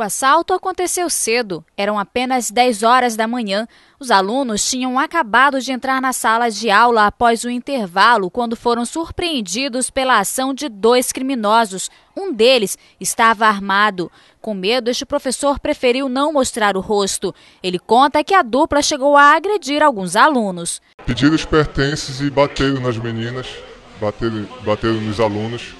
O assalto aconteceu cedo, eram apenas 10 horas da manhã. Os alunos tinham acabado de entrar na sala de aula após o intervalo quando foram surpreendidos pela ação de dois criminosos. Um deles estava armado. Com medo, este professor preferiu não mostrar o rosto. Ele conta que a dupla chegou a agredir alguns alunos. Pediram os pertences e bateram nas meninas, bateram, bateram nos alunos.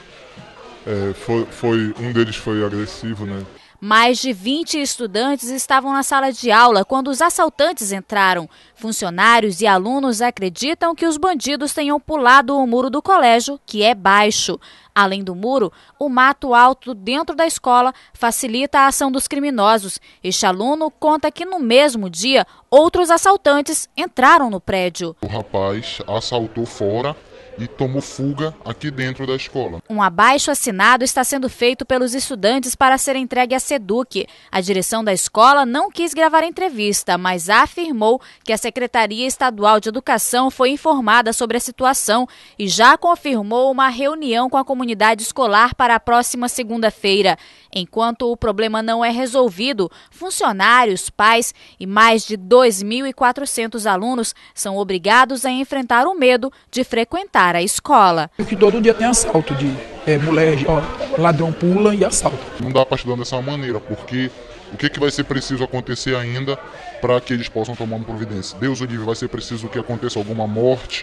É, foi, foi, um deles foi agressivo, né? Mais de 20 estudantes estavam na sala de aula quando os assaltantes entraram. Funcionários e alunos acreditam que os bandidos tenham pulado o muro do colégio, que é baixo. Além do muro, o mato alto dentro da escola facilita a ação dos criminosos. Este aluno conta que no mesmo dia, outros assaltantes entraram no prédio. O rapaz assaltou fora e tomou fuga aqui dentro da escola. Um abaixo assinado está sendo feito pelos estudantes para ser entregue à SEDUC. A direção da escola não quis gravar a entrevista, mas afirmou que a Secretaria Estadual de Educação foi informada sobre a situação e já confirmou uma reunião com a comunidade escolar para a próxima segunda-feira. Enquanto o problema não é resolvido, funcionários, pais e mais de 2.400 alunos são obrigados a enfrentar o medo de frequentar a escola. Que todo dia tem assalto de é, mulher, ó, ladrão pula e assalto. Não dá para estudar dessa maneira, porque o que, que vai ser preciso acontecer ainda para que eles possam tomar uma providência? Deus o livre, vai ser preciso que aconteça alguma morte,